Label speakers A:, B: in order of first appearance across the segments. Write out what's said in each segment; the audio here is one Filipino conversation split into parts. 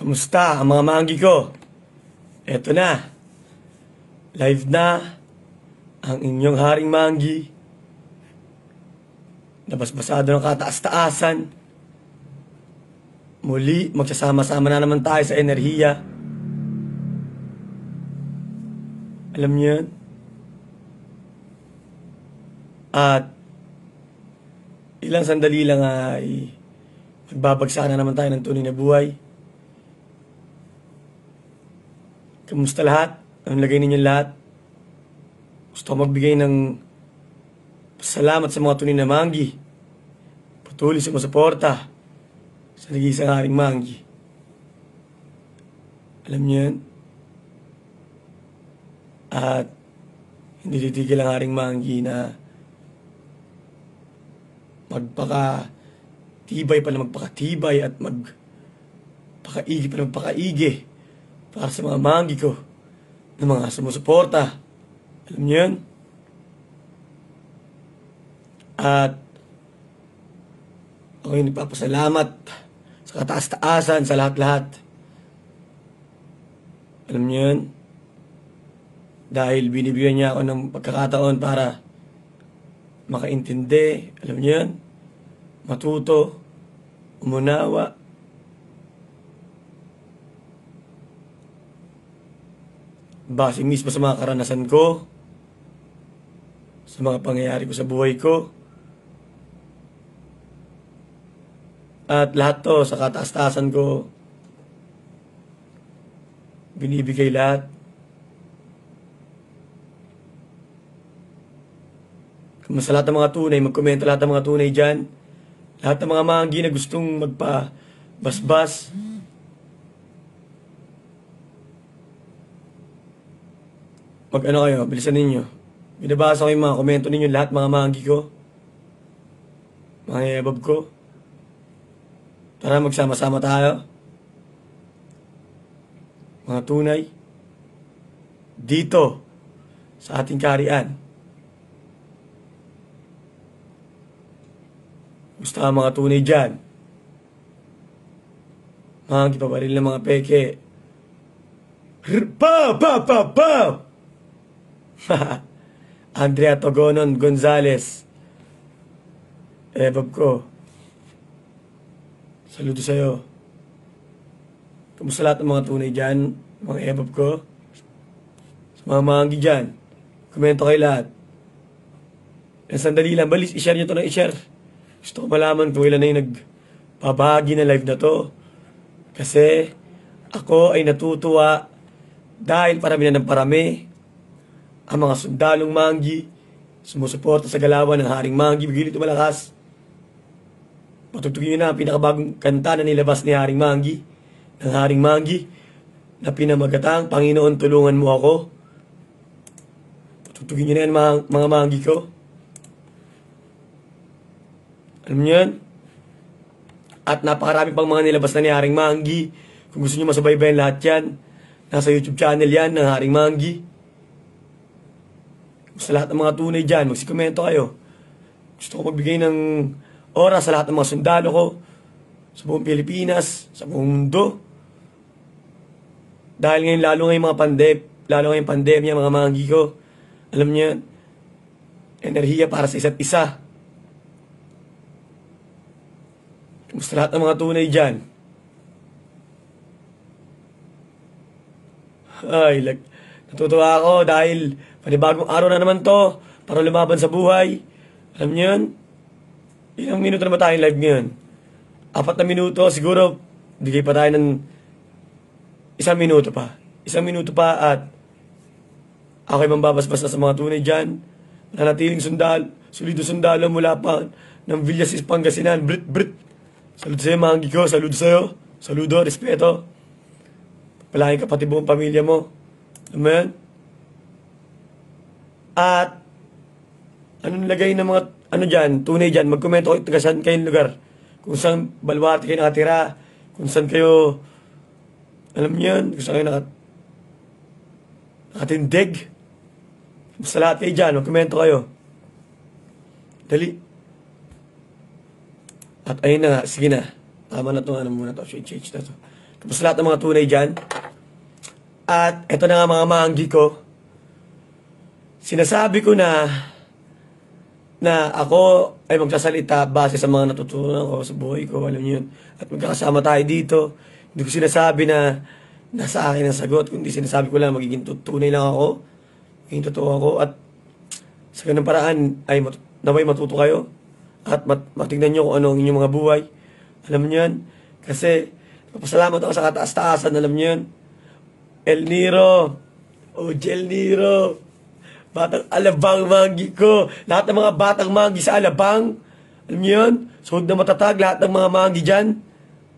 A: Kamusta ang mga manggi ko? Eto na. Live na ang inyong haring manggi. Nabasbasado ng kataas-taasan. Muli, magsasama-sama na naman tayo sa enerhiya. Alam niyo yun? At ilang sandali lang ay magbabagsak na naman tayo ng tunay na buhay. Kamusta lahat? Anong lagay ninyo lahat? Gusto ko magbigay ng salamat sa mga tunay na manggi. Patuloy sa masuporta sa nag-iisang aring manggi. Alam niyo yan? At hindi titigil ang aring manggi na magpaka tibay pa pala magpakatibay at magpakaigi pala magpakaigi para sa mga manggi ko ng mga sumusuporta. Alam niyo yun? At ako'y nagpapasalamat sa kataas-taasan, sa lahat-lahat. Alam niyo yun? Dahil binibigyan niya ako ng pagkakataon para makaintindi, alam niyo yun? Matuto, umunawa, base mismo sa mga karanasan ko, sa mga pangyayari ko sa buhay ko. At lahat to sa katastasan ko, binibigay lahat. Kung sa lahat ng mga tunay, magkomento lahat ng mga tunay dyan. Lahat ng mga mga na gustong magpa-basbas. -bas, Mag ano kayo, bilisan ninyo. Binabasa ko yung mga komento ninyo lahat, mga magi ko. Mga yabab ko. Tara, magsama-sama tayo. Mga tunay. Dito, sa ating karian. Gusto ang mga tunay dyan. Mga kipabaril ng mga peke. Pa, pa, pa, pa! Andrea Togonon Gonzales. Ebob ko. Saludo sa'yo. Kamusta lahat ng mga tunay dyan? Mga ebob ko? Sa mga maanggi dyan? Komento kayo lahat. Ang eh, sandali lang, balis, ishare nyo to na ishare. Gusto ko malaman kung ilan na yung nagpabahagi na live na to. Kasi ako ay natutuwa dahil parami na ng parami ang mga sundalong manggi, sumusuporta sa galawan ng Haring Mangi, bigilin tumalakas. Patutugin na ang pinakabagong kanta na nilabas ni Haring Manggi, ng Haring Manggi, na pinamagatang, Panginoon tulungan mo ako. Patutugin nyo na yan mga, mga Mangi ko. Alam nyo yan? At napakarami pang mga nilabas na ni Haring Manggi. Kung gusto nyo masubaybayan lahat yan, nasa YouTube channel yan ng Haring Manggi sa lahat ng mga tunay dyan, magsikomento kayo. Gusto ko magbigay ng oras sa lahat ng mga sundalo ko sa buong Pilipinas, sa buong mundo. Dahil ngayon, lalo ngayong mga pandep, lalo ngayong pandemya, mga mga ko, alam niyo, enerhiya para sa isa't isa. Kumusta lahat ng mga tunay dyan? Ay, lag, natutuwa ako dahil Panibagong araw na naman to para lumaban sa buhay. Alam niyo yun? Ilang minuto na ba tayong live ngayon? Apat na minuto, siguro bigay pa tayo ng isang minuto pa. Isang minuto pa at ako'y mambabasbas na sa mga tunay dyan. Nanatiling sundal, solido sundalo mula pa ng Villas Pangasinan. Brit, brit. Saludo sa'yo, mga ko. Saludo sa'yo. Saludo, respeto. Palagi ka pati buong pamilya mo. Amen. At anong lagay ng mga ano diyan, tunay dyan, magkomento kayo taga saan kayong lugar. Kung saan balwate kayo nakatira, kung saan kayo, alam niyo yun, kung saan kayo nakat, nakatindig. Sa lahat kayo dyan, magkomento kayo. Dali. At ayun na nga, sige na. Tama na to, ano muna to, change na to. Tapos lahat ng mga tunay dyan. At ito na nga mga maanggi ko sinasabi ko na na ako ay magsasalita base sa mga natutunan ko sa buhay ko, alam niyo yun. At magkakasama tayo dito. Hindi ko sinasabi na nasa akin ang sagot, kundi sinasabi ko lang magiging tunay lang ako, magiging totoo ako, at sa ganung paraan ay mat- naway matuto kayo at mat- matignan nyo kung ano ang inyong mga buhay. Alam niyo yun. Kasi, papasalamat ako sa kataas-taasan, alam niyo yun. El Niro! O, Gel Niro! Batang alabang mangi ko. Lahat ng mga batang mangi sa alabang. Alam niyo yun? Suhod na matatag. Lahat ng mga manggi dyan.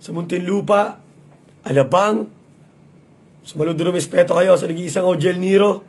A: Sa lupa, Alabang. So, Sumalo doon espeto kayo sa nag-iisang Ojel Niro.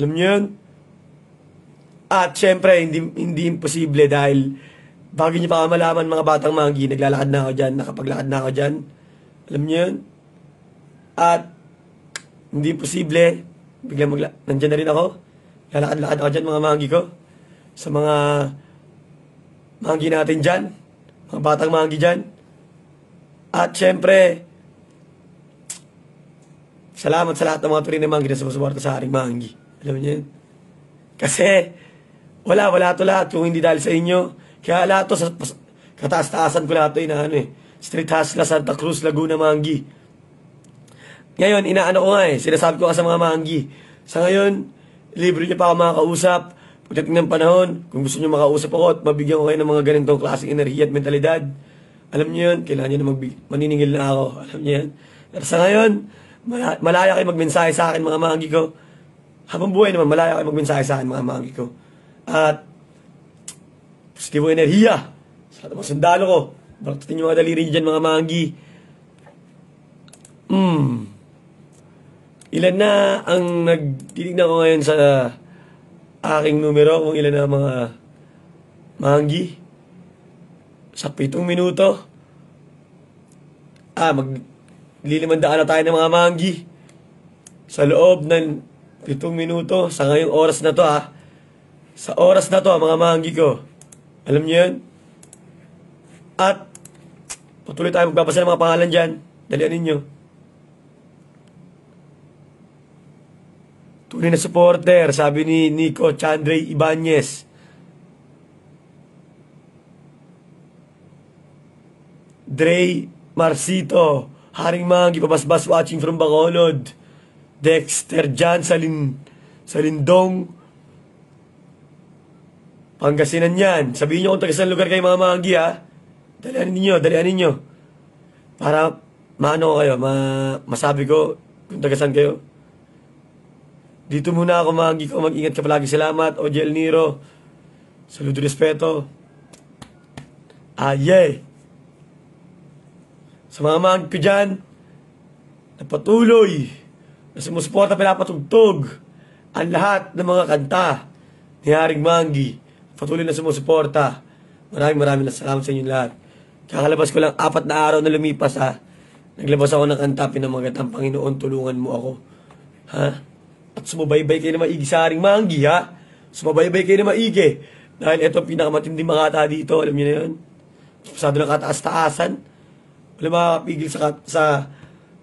A: Alam niyo yun? At syempre, hindi, hindi imposible dahil bago niyo pa malaman mga batang manggi, naglalakad na ako dyan, nakapaglakad na ako dyan. Alam niyo yun? At hindi imposible Biglang magla, nandyan na rin ako. Lalakad-lakad ako dyan, mga manggi ko. Sa mga manggi natin dyan. Mga batang manggi dyan. At syempre, salamat sa lahat ng mga tuloy na manggi na sumusuporta sa aking manggi. Alam niyo yun? Kasi, wala, wala to lahat kung hindi dahil sa inyo. Kaya lahat to, sa, kataas-taasan ko lahat to, inaano eh, eh. Street Hustler, Santa Cruz, Laguna, Manggi. Ngayon, inaano ko nga eh, sinasabi ko nga sa mga manggi. Sa ngayon, libre niyo pa ako makakausap. Pagdating ng panahon, kung gusto niyo makausap ako at mabigyan ko kayo ng mga ganitong klaseng enerhiya at mentalidad, alam niyo yun, kailangan niyo na magbig- maniningil na ako. Alam niyo yan. Pero sa ngayon, malaya, malaya kayo magmensahe sa akin mga manggi ko. Habang buhay naman, malaya kayo magmensahe sa akin mga manggi ko. At positive enerhiya sa lahat ng mga sundalo ko. Bakit yung mga daliri dyan mga manggi. Mmm. Ilan na ang nagtitignan ko ngayon sa aking numero kung ilan na mga manggi sa pitong minuto. Ah, mag lilimandaan na tayo ng mga manggi sa loob ng pitong minuto sa ngayong oras na to ah. Sa oras na to ah, mga manggi ko. Alam niyo yun At patuloy tayo magbabasa ng mga pangalan dyan. Dalian ninyo. Tunay na supporter, sabi ni Nico Chandre Ibanez. Dre Marcito, Haring Mang, Ipabasbas watching from Bacolod. Dexter Jan Salin, Salindong, Pangasinan yan. Sabihin nyo kung taga saan lugar kayo mga magi ha. Dalian ninyo, dalian ninyo. Para maano kayo, ma masabi ko kung taga saan kayo. Dito muna ako mag ikaw mag-ingat ka palagi. Salamat, Ojel Niro. Saludo respeto. Aye! Sa mga magpi dyan, na patuloy, na sumusuporta pinapatugtog ang lahat ng mga kanta ni Haring Manggi. Patuloy na sumusuporta. Maraming maraming na salamat sa inyo lahat. Kakalabas ko lang apat na araw na lumipas ha. Naglabas ako ng kanta, pinamagat ang Panginoon, tulungan mo ako. Ha? At sumabaybay kayo na maigi sa aring maanggi, ha? Sumabaybay kayo na maigi. Dahil ito pinakamatinding mga ata dito, alam niyo na yun? Pasado ng kataas-taasan. Wala makakapigil sa, sa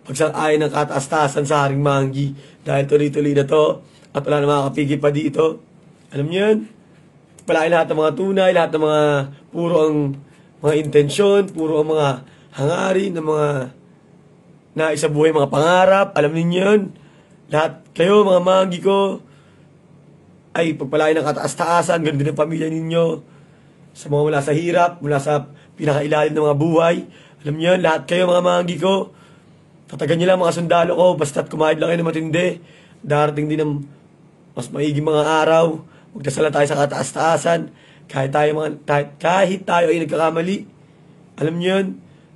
A: pagsang-ayon ng kataas-taasan sa haring maanggi. Dahil tuloy-tuloy na to, at wala na makakapigil pa dito. Alam niyo yun? Palain lahat ng mga tunay, lahat ng mga puro ang mga intensyon, puro ang mga hangarin, ng mga naisabuhay mga pangarap. Alam niyo yun? Lahat kayo, mga magi ko, ay pagpalain ng kataas-taasan, ganun din ang pamilya ninyo. Sa mga mula sa hirap, mula sa pinakailalim ng mga buhay. Alam niyo lahat kayo, mga magi ko, tatagan niyo lang mga sundalo ko, basta't kumahid lang kayo ng matindi. Darating din ng mas maigi mga araw. Magdasala tayo sa kataas-taasan. Kahit tayo, mga, kahit, kahit tayo ay nagkakamali, alam niyo yun,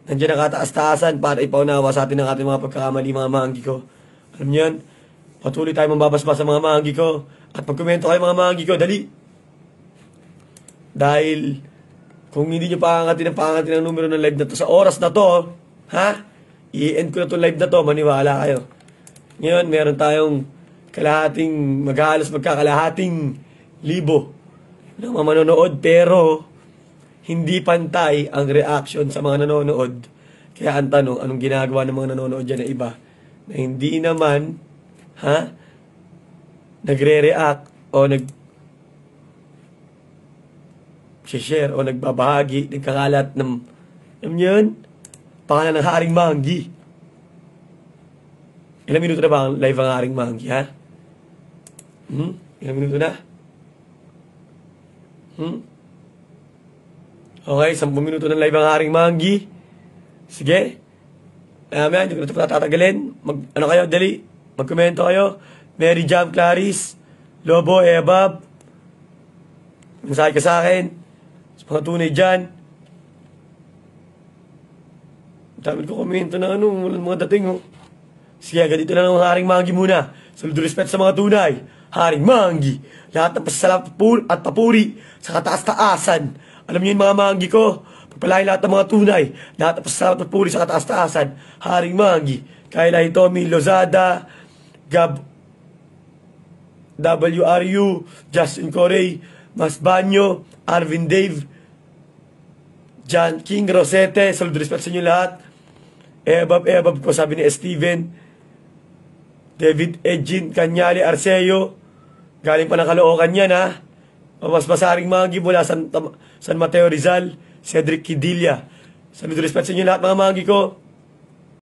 A: nandiyan ang kataas-taasan para ipaunawa sa atin ng ating mga pagkakamali, mga manggi ko. Alam niyo yun? Patuloy tayo mababasba sa mga maagi ko. At magkomento kayo mga maagi ko, dali. Dahil, kung hindi nyo paangatin ang paangatin ang numero ng live na to sa oras na to, ha? I-end ko na to live na to, maniwala kayo. Ngayon, meron tayong kalahating, maghalos magkakalahating libo na mga manonood, pero hindi pantay ang reaction sa mga nanonood. Kaya ang tanong, anong ginagawa ng mga nanonood dyan na iba? Na hindi naman ha? Nagre-react o nag share o nagbabahagi ng kakalat ng alam niyo yun? Pangalan ng Haring Manggi. Ilang minuto na ba ang live ang Haring Manggi, ha? Hmm? Ilang minuto na? Hmm? Okay, 10 minuto ng live ang Haring Manggi. Sige. Ayan, um, hindi ko na ito patatagalin. Mag, ano kayo, dali. Magkomento kayo. Mary Jam Clarice, Lobo Ebab, masahe ka sa akin, sa mga tunay dyan. Dami ko komento na ano, walang mga dating oh. Sige, agad dito na ng Haring Manggi muna. Salud respect sa mga tunay. Haring Manggi. Lahat ng pasasalap at papuri sa kataas-taasan. Alam niyo yun mga Manggi ko. Pagpalain lahat ng mga tunay. Lahat ng pasasalap at papuri sa kataas-taasan. Haring Manggi. Kayla Hitomi Lozada. Gab WRU, Justin Corey, Masbanyo, Arvin Dave, John King Rosete, salud respect sa inyo lahat. Ebab, ebab ko, sabi ni Steven. David Edgin, Kanyali, Arceo. Galing pa ng Kaloocan yan, ha? Mabasbasaring magi mula San, San Mateo Rizal, Cedric Kidilia. Salud respect sa inyo lahat, mga mga ko.